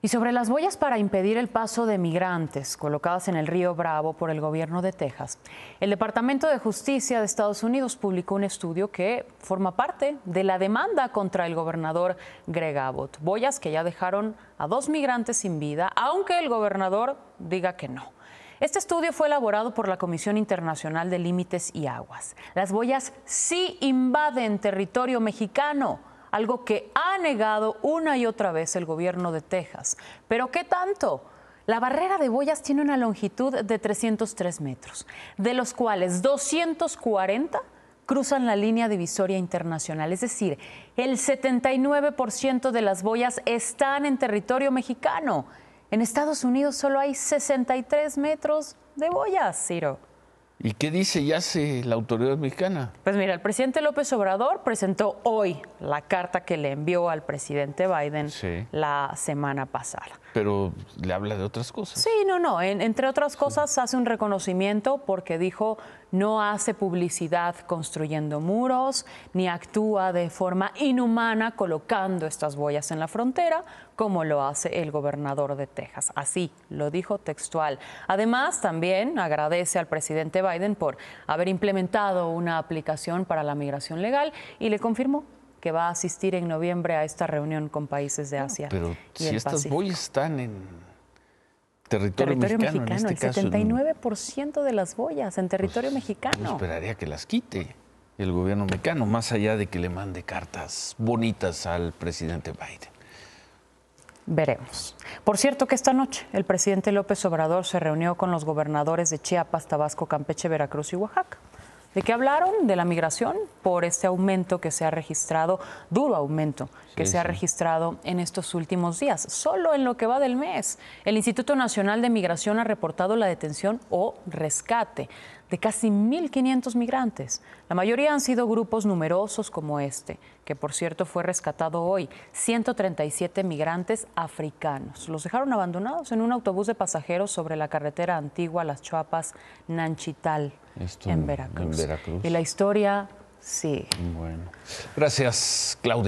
Y sobre las boyas para impedir el paso de migrantes colocadas en el río Bravo por el gobierno de Texas, el Departamento de Justicia de Estados Unidos publicó un estudio que forma parte de la demanda contra el gobernador Greg Abbott. Boyas que ya dejaron a dos migrantes sin vida, aunque el gobernador diga que no. Este estudio fue elaborado por la Comisión Internacional de Límites y Aguas. Las boyas sí invaden territorio mexicano algo que ha negado una y otra vez el gobierno de Texas. Pero ¿qué tanto? La barrera de boyas tiene una longitud de 303 metros, de los cuales 240 cruzan la línea divisoria internacional, es decir, el 79% de las boyas están en territorio mexicano. En Estados Unidos solo hay 63 metros de boyas, Ciro. ¿Y qué dice y hace la autoridad mexicana? Pues mira, el presidente López Obrador presentó hoy la carta que le envió al presidente Biden la semana pasada. Pero le habla de otras cosas. Sí, no, no. entre otras cosas hace un reconocimiento porque dijo no hace publicidad construyendo muros, ni actúa de forma inhumana colocando estas boyas en la frontera, como lo hace el gobernador de Texas. Así lo dijo textual. Además, también agradece al presidente Biden Biden por haber implementado una aplicación para la migración legal y le confirmó que va a asistir en noviembre a esta reunión con países de ah, Asia. Pero si estas boyas están en territorio, mexicano, el 79% este de las boyas en pues, territorio pues, mexicano. esperaría que las quite el gobierno mexicano, más allá de que le mande cartas bonitas al presidente Biden. Veremos. Por cierto que esta noche el presidente López Obrador se reunió con los gobernadores de Chiapas, Tabasco, Campeche, Veracruz y Oaxaca. ¿De qué hablaron? De la migración por este aumento que se ha registrado, duro aumento que se ha registrado en estos últimos días, solo en lo que va del mes. El Instituto Nacional de Migración ha reportado la detención o rescate de casi 1.500 migrantes. La mayoría han sido grupos numerosos como este, que por cierto fue rescatado hoy. 137 migrantes africanos. Los dejaron abandonados en un autobús de pasajeros sobre la carretera antigua Las Chuapas, Nanchital, en, Veracruz. Y la historia sí. Gracias, Claudia.